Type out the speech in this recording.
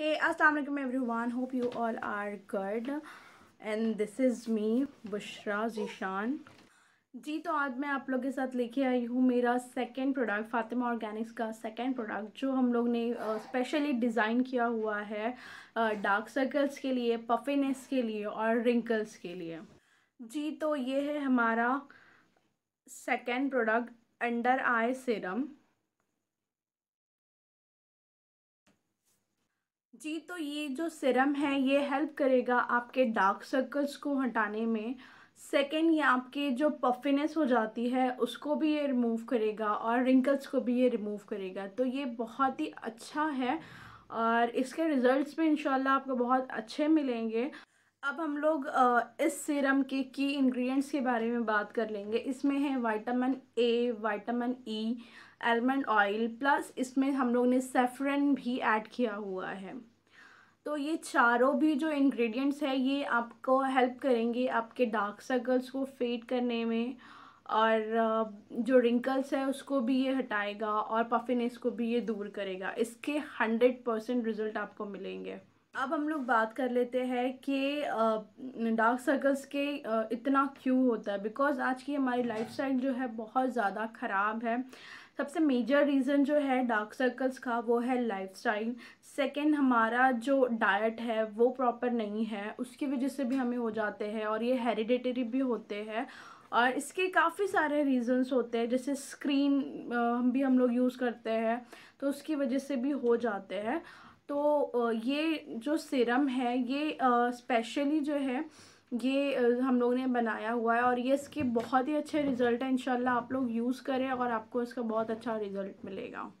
Hey, Assalamualaikum everyone. Hope you all are good. And this is me, Bushra Zishan. जी तो आज मैं आप लोग के साथ लेके आई हूँ मेरा सेकेंड प्रोडक्ट फातिमा ऑर्गेनिक्स का सेकेंड प्रोडक्ट जो हम लोग ने स्पेशली डिज़ाइन किया हुआ है डार्क सर्कल्स के लिए पफिनेस के लिए और रिंकल्स के लिए जी तो ये है हमारा second product under eye serum जी तो ये जो सिरम है ये हेल्प करेगा आपके डार्क सर्कल्स को हटाने में सेकेंड ये आपके जो पफिनेस हो जाती है उसको भी ये रिमूव करेगा और रिंकल्स को भी ये रिमूव करेगा तो ये बहुत ही अच्छा है और इसके रिज़ल्ट्स भी इंशाल्लाह आपको बहुत अच्छे मिलेंगे अब हम लोग इस सीरम के की इंग्रेडिएंट्स के बारे में बात कर लेंगे इसमें है vitamin A vitamin E almond oil plus इसमें हम लोग ने सेफ्रन भी ऐड किया हुआ है तो ये चारों भी जो इंग्रेडिएंट्स है ये आपको हेल्प करेंगे आपके डार्क सर्कल्स को फेड करने में और जो रिंकल्स है उसको भी ये हटाएगा और पफिनेस को भी ये दूर करेगा इसके हंड्रेड परसेंट रिज़ल्ट आपको मिलेंगे अब हम लोग बात कर लेते हैं कि डार्क सर्कल्स के इतना क्यों होता है बिकॉज आज की हमारी स्टाइल जो है बहुत ज़्यादा ख़राब है सबसे मेजर रीज़न जो है डार्क सर्कल्स का वो है लाइफस्टाइल सेकंड हमारा जो डाइट है वो प्रॉपर नहीं है उसकी वजह से भी हमें हो जाते हैं और ये हेरिडेटरी भी होते हैं और इसके काफ़ी सारे रीज़न्स होते हैं जैसे स्क्रीन भी हम लोग यूज़ करते हैं तो उसकी वजह से भी हो जाते हैं तो ये जो सिरम है ये स्पेशली जो है ये हम लोग ने बनाया हुआ है और ये इसके बहुत ही अच्छे रिज़ल्ट हैं इन आप लोग यूज़ करें और आपको इसका बहुत अच्छा रिज़ल्ट मिलेगा